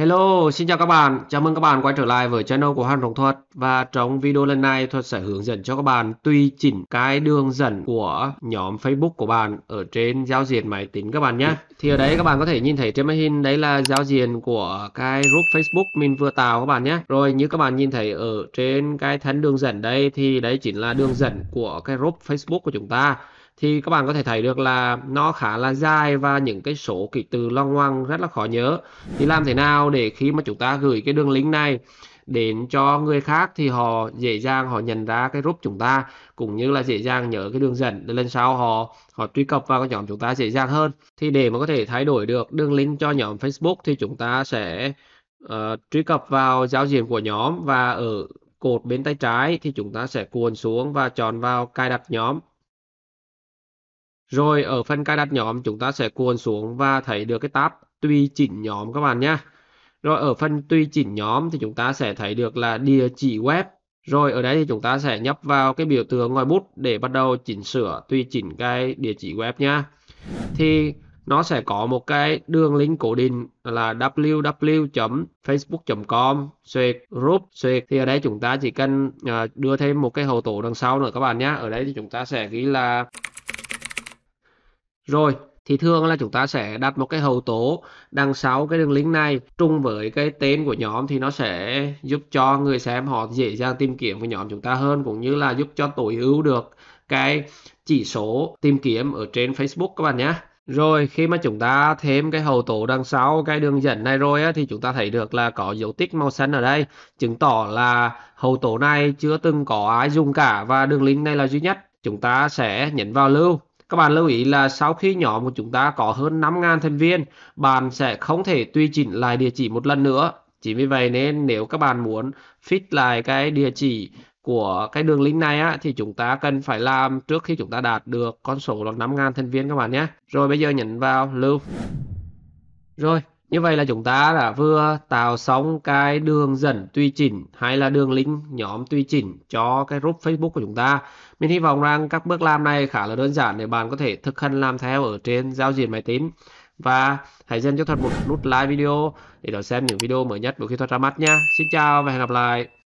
Hello, xin chào các bạn. Chào mừng các bạn quay trở lại với channel của Hoàng Trọng Thuật. Và trong video lần này, Thuật sẽ hướng dẫn cho các bạn tùy chỉnh cái đường dẫn của nhóm Facebook của bạn ở trên giao diện máy tính các bạn nhé. Thì ở đấy các bạn có thể nhìn thấy trên màn hình đấy là giao diện của cái group Facebook mình vừa tạo các bạn nhé. Rồi như các bạn nhìn thấy ở trên cái thân đường dẫn đây thì đấy chính là đường dẫn của cái group Facebook của chúng ta thì các bạn có thể thấy được là nó khá là dài và những cái số ký tự loang ngoằng rất là khó nhớ thì làm thế nào để khi mà chúng ta gửi cái đường link này đến cho người khác thì họ dễ dàng họ nhận ra cái group chúng ta cũng như là dễ dàng nhớ cái đường dẫn để lần sau họ họ truy cập vào cái nhóm chúng ta dễ dàng hơn thì để mà có thể thay đổi được đường link cho nhóm Facebook thì chúng ta sẽ uh, truy cập vào giao diện của nhóm và ở cột bên tay trái thì chúng ta sẽ cuồn xuống và chọn vào cài đặt nhóm rồi ở phần cài đặt nhóm chúng ta sẽ cuộn xuống và thấy được cái tab tùy chỉnh nhóm các bạn nhé. Rồi ở phần tùy chỉnh nhóm thì chúng ta sẽ thấy được là địa chỉ web. Rồi ở đây thì chúng ta sẽ nhấp vào cái biểu tượng ngòi bút để bắt đầu chỉnh sửa tùy chỉnh cái địa chỉ web nhá. Thì nó sẽ có một cái đường link cố định là www.facebook.com group thì ở đây chúng ta chỉ cần à, đưa thêm một cái hậu tố đằng sau nữa các bạn nhé ở đây thì chúng ta sẽ ghi là rồi, thì thường là chúng ta sẽ đặt một cái hậu tố đằng sau cái đường link này trùng với cái tên của nhóm thì nó sẽ giúp cho người xem họ dễ dàng tìm kiếm của nhóm chúng ta hơn cũng như là giúp cho tối ưu được cái chỉ số tìm kiếm ở trên Facebook các bạn nhé. Rồi khi mà chúng ta thêm cái hậu tố đằng sau cái đường dẫn này rồi á, thì chúng ta thấy được là có dấu tích màu xanh ở đây chứng tỏ là hậu tố này chưa từng có ai dùng cả và đường link này là duy nhất. Chúng ta sẽ nhấn vào lưu các bạn lưu ý là sau khi nhóm của chúng ta có hơn 5.000 thành viên, bạn sẽ không thể tùy chỉnh lại địa chỉ một lần nữa. Chỉ vì vậy nên nếu các bạn muốn fit lại cái địa chỉ của cái đường link này á, thì chúng ta cần phải làm trước khi chúng ta đạt được con số là 5.000 thành viên các bạn nhé. Rồi bây giờ nhấn vào lưu. Rồi, như vậy là chúng ta đã vừa tạo xong cái đường dẫn tùy chỉnh hay là đường link nhóm tùy chỉnh cho cái group Facebook của chúng ta. Mình hy vọng rằng các bước làm này khá là đơn giản để bạn có thể thực hành làm theo ở trên giao diện máy tính. Và hãy dành cho thật một nút like video để đón xem những video mới nhất của khi Thuật ra mắt nha. Xin chào và hẹn gặp lại.